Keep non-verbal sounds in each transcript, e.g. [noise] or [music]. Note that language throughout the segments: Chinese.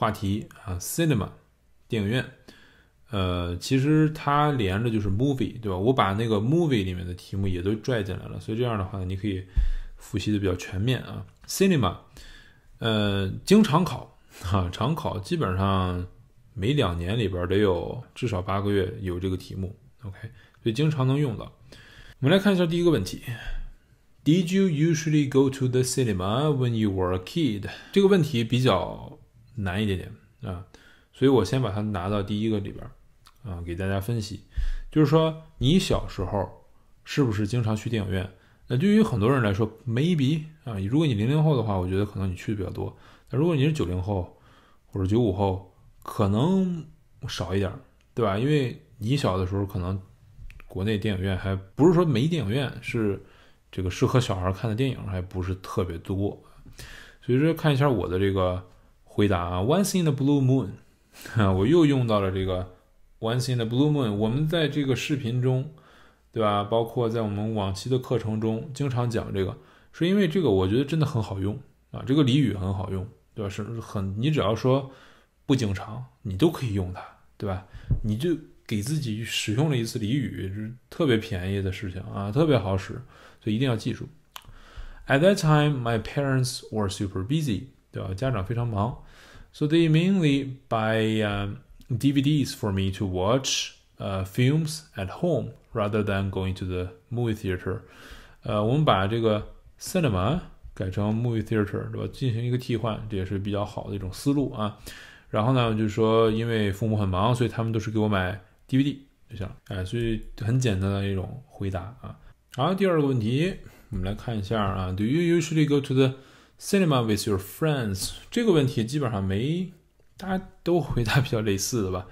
话题啊，cinema，电影院，呃，其实它连着就是 movie，对吧？我把那个 movie 里面的题目也都拽进来了，所以这样的话你可以复习的比较全面啊。cinema，呃，经常考，哈，常考，基本上每两年里边得有至少八个月有这个题目，OK，所以经常能用到。我们来看一下第一个问题：Did you usually go to the cinema when you were a kid？这个问题比较。难一点点啊，所以我先把它拿到第一个里边啊，给大家分析。就是说，你小时候是不是经常去电影院？那对于很多人来说，maybe 啊。如果你零零后的话，我觉得可能你去的比较多。那如果你是九零后或者九五后，可能少一点对吧？因为你小的时候，可能国内电影院还不是说没电影院，是这个适合小孩看的电影还不是特别多。所以说，看一下我的这个。回答啊，once in the blue moon，我又用到了这个 once in the blue moon。我们在这个视频中，对吧？包括在我们往期的课程中，经常讲这个，是因为这个我觉得真的很好用啊，这个俚语很好用，对吧？是很，你只要说不经常，你都可以用它，对吧？你就给自己使用了一次俚语，是特别便宜的事情啊，特别好使，所以一定要记住。At that time, my parents were super busy. 对吧？家长非常忙，so they mainly buy um, DVDs for me to watch, uh, films at home rather than going to the movie theater. 呃，我们把这个 cinema 改成 movie theater，是吧？进行一个替换，这也是比较好的一种思路啊。然后呢，就是说，因为父母很忙，所以他们都是给我买 DVD 就行，了。哎，所以很简单的一种回答啊。好，第二个问题，我们来看一下啊，Do you usually go to the Cinema with your friends 这个问题基本上没大家都回答比较类似的吧，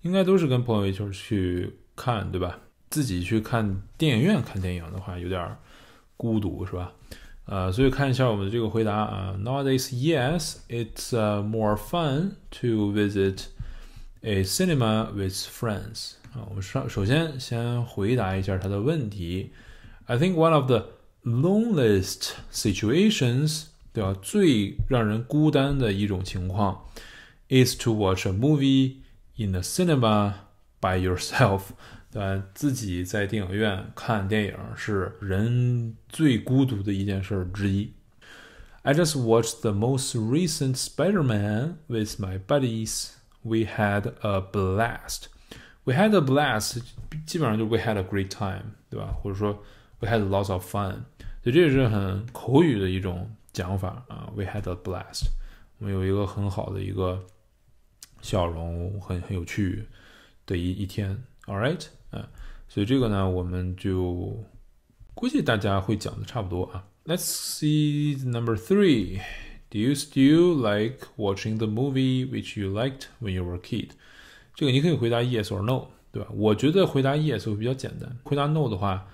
应该都是跟朋友一起去看，对吧？自己去看电影院看电影的话有点孤独，是吧？呃，所以看一下我们的这个回答啊。Nowadays, yes, it's more fun to visit a cinema with friends。啊，我们上首先先回答一下他的问题。I think one of the loneliest situations 对吧？最让人孤单的一种情况，is to watch a movie in the cinema by yourself。对吧？自己在电影院看电影是人最孤独的一件事之一。I just watched the most recent Spiderman with my buddies. We had a blast. We had a blast，基本上就 we had a great time，对吧？或者说 we had lots of fun。所以这也是很口语的一种。讲法啊，We had a blast。我们有一个很好的一个笑容，很很有趣的一一天。All right，啊，所以这个呢，我们就估计大家会讲的差不多啊。Let's see number three。Do you still like watching the movie which you liked when you were kid？这个你可以回答 yes or no，对吧？我觉得回答 yes 会比较简单，回答 no 的话。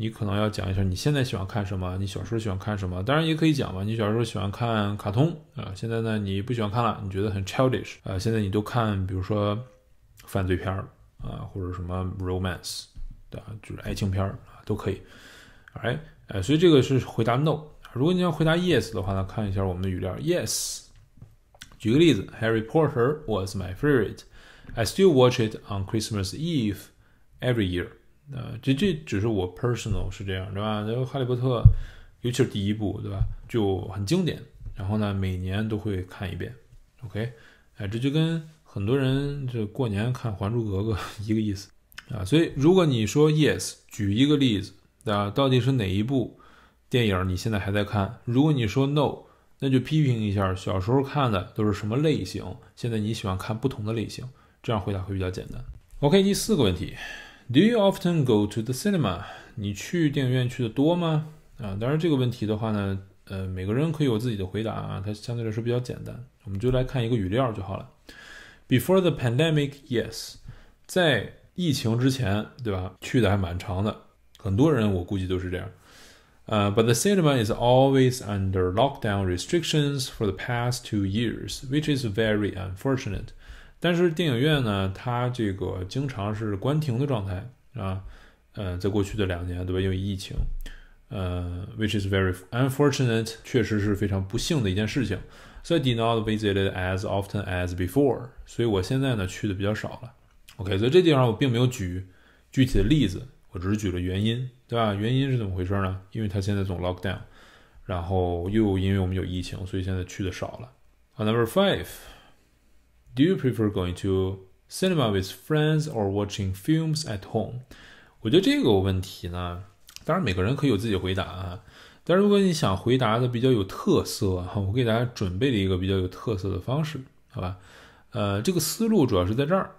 你可能要讲一下你现在喜欢看什么，你小时候喜欢看什么？当然也可以讲嘛，你小时候喜欢看卡通啊，现在呢你不喜欢看了，你觉得很 childish 啊，现在你都看比如说犯罪片儿啊，或者什么 romance，对就是爱情片儿啊，都可以。哎，哎，所以这个是回答 no。如果你要回答 yes 的话呢，看一下我们的语料 yes。举个例子，Harry Potter was my favorite. I still watch it on Christmas Eve every year. 呃，这这只是我 personal 是这样，对吧？然后《哈利波特》，尤其是第一部，对吧，就很经典。然后呢，每年都会看一遍。OK，哎，这就跟很多人这过年看《还珠格格》[laughs] 一个意思啊。所以，如果你说 Yes，举一个例子，啊，到底是哪一部电影你现在还在看？如果你说 No，那就批评一下小时候看的都是什么类型，现在你喜欢看不同的类型，这样回答会比较简单。OK，第四个问题。Do you often go to the cinema？你去电影院去的多吗？啊，当然这个问题的话呢，呃，每个人可以有自己的回答啊。它相对来说比较简单，我们就来看一个语料就好了。Before the pandemic, yes，在疫情之前，对吧？去的还蛮长的，很多人我估计都是这样。呃，But the cinema is always under lockdown restrictions for the past two years, which is very unfortunate. 但是电影院呢，它这个经常是关停的状态，啊，呃，在过去的两年，对吧？因为疫情，呃，which is very unfortunate，确实是非常不幸的一件事情。So I did not visit it as often as before。所以我现在呢去的比较少了。OK，所以这地方我并没有举具体的例子，我只是举了原因，对吧？原因是怎么回事呢？因为它现在总 lock down，然后又因为我们有疫情，所以现在去的少了。Number five。Do you prefer going to cinema with friends or watching films at home？我觉得这个问题呢，当然每个人可以有自己回答啊。但是如果你想回答的比较有特色哈，我给大家准备了一个比较有特色的方式，好吧？呃，这个思路主要是在这儿，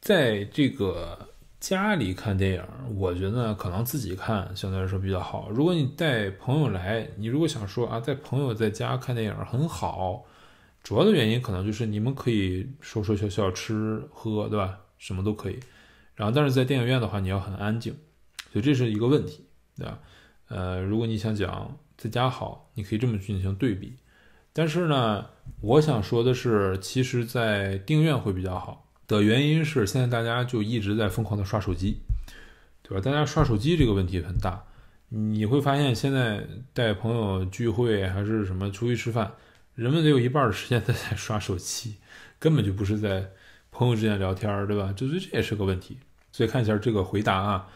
在这个家里看电影，我觉得可能自己看相对来说比较好。如果你带朋友来，你如果想说啊，在朋友在家看电影很好。主要的原因可能就是你们可以说说笑笑、吃喝，对吧？什么都可以。然后，但是在电影院的话，你要很安静，所以这是一个问题，对吧？呃，如果你想讲在家好，你可以这么去进行对比。但是呢，我想说的是，其实，在电影院会比较好的原因是，现在大家就一直在疯狂的刷手机，对吧？大家刷手机这个问题很大，你会发现现在带朋友聚会还是什么，出去吃饭。人们得有一半的时间他在刷手机，根本就不是在朋友之间聊天，对吧？这这这也是个问题。所以看一下这个回答啊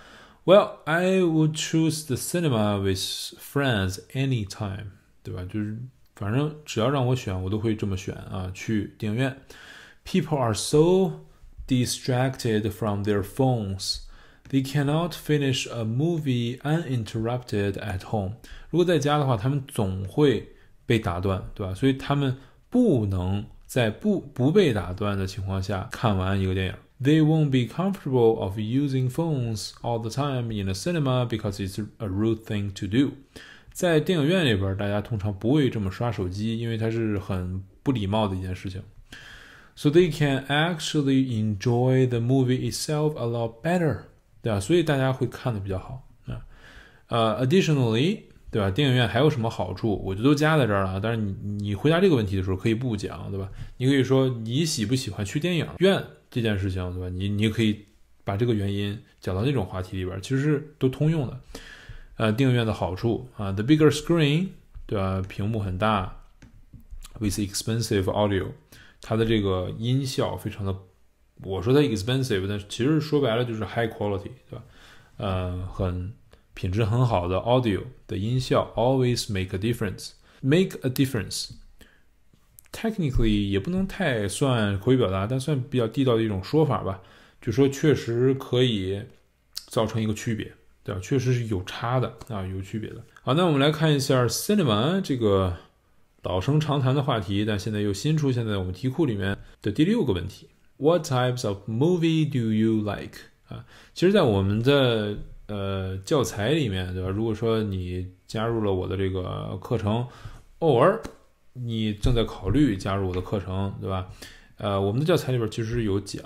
，Well, [laughs] I would choose the cinema with friends anytime，对吧？就是反正只要让我选，我都会这么选啊，去电影院。People are so distracted from their phones. They cannot finish a movie uninterrupted at home。如果在家的话，他们总会被打断，对吧？所以他们不能在不不被打断的情况下看完一个电影。They won't be comfortable of using phones all the time in the cinema because it's a rude thing to do。在电影院里边，大家通常不会这么刷手机，因为它是很不礼貌的一件事情。So they can actually enjoy the movie itself a lot better，对吧？所以大家会看的比较好啊。呃，additionally。对吧？电影院还有什么好处？我就都加在这儿了。但是你你回答这个问题的时候可以不讲，对吧？你可以说你喜不喜欢去电影院这件事情，对吧？你你可以把这个原因讲到那种话题里边，其实都通用的。呃，电影院的好处啊，the bigger screen，对吧？屏幕很大，with expensive audio，它的这个音效非常的，我说它 expensive，但其实说白了就是 high quality，对吧？嗯，很。品质很好的 audio 的音效，always make a difference，make a difference。Technically 也不能太算口语表达，但算比较地道的一种说法吧，就说确实可以造成一个区别，对吧？确实是有差的啊，有区别的。好，那我们来看一下 c i n e m a 这个老生常谈的话题，但现在又新出现在我们题库里面的第六个问题：What types of movie do you like？啊，其实，在我们的呃，教材里面对吧？如果说你加入了我的这个课程，偶尔你正在考虑加入我的课程，对吧？呃，我们的教材里边其实有讲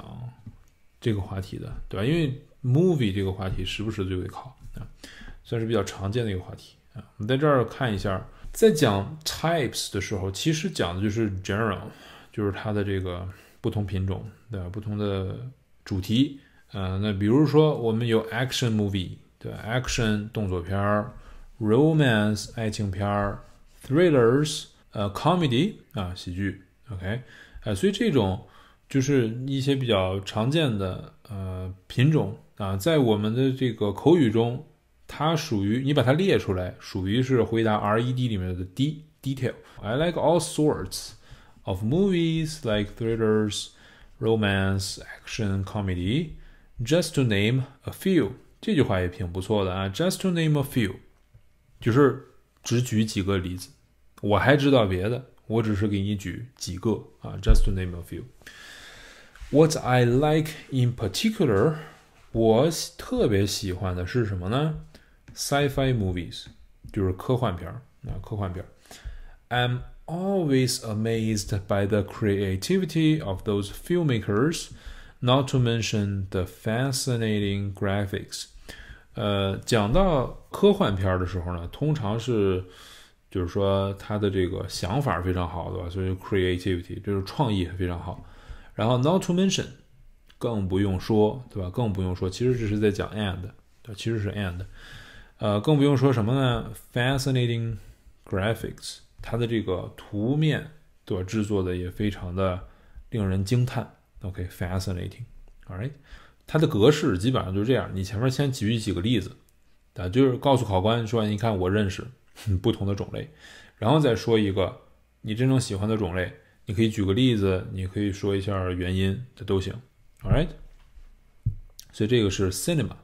这个话题的，对吧？因为 movie 这个话题时不时就会考，啊，算是比较常见的一个话题啊。我们在这儿看一下，在讲 types 的时候，其实讲的就是 g e n e r a l 就是它的这个不同品种，对吧？不同的主题。呃，那比如说我们有 action movie，对吧？action 动作片儿，romance 爱情片儿，thrillers，呃，comedy 啊喜剧，OK，哎，所以这种就是一些比较常见的呃品种啊，在我们的这个口语中，它属于你把它列出来，属于是回答 R E D 里面的 D detail。I like all sorts of movies like thrillers, romance, action, comedy. Just to name a few，这句话也挺不错的啊。Just to name a few，就是只举几个例子。我还知道别的，我只是给你举几个啊。Just to name a few。What I like in particular，我特别喜欢的是什么呢？Sci-fi movies，就是科幻片儿啊，科幻片儿。I'm always amazed by the creativity of those filmmakers。Not to mention the fascinating graphics，呃，讲到科幻片儿的时候呢，通常是，就是说他的这个想法非常好，对吧？所以 creativity，就是创意非常好。然后 not to mention，更不用说，对吧？更不用说，其实这是在讲 and，其实是 and，呃，更不用说什么呢？fascinating graphics，它的这个图面对吧？制作的也非常的令人惊叹。OK, fascinating. Alright，l 它的格式基本上就是这样。你前面先举几个例子，啊，就是告诉考官说，你看我认识不同的种类，然后再说一个你真正喜欢的种类。你可以举个例子，你可以说一下原因，这都行。Alright，l 所以这个是 cinema。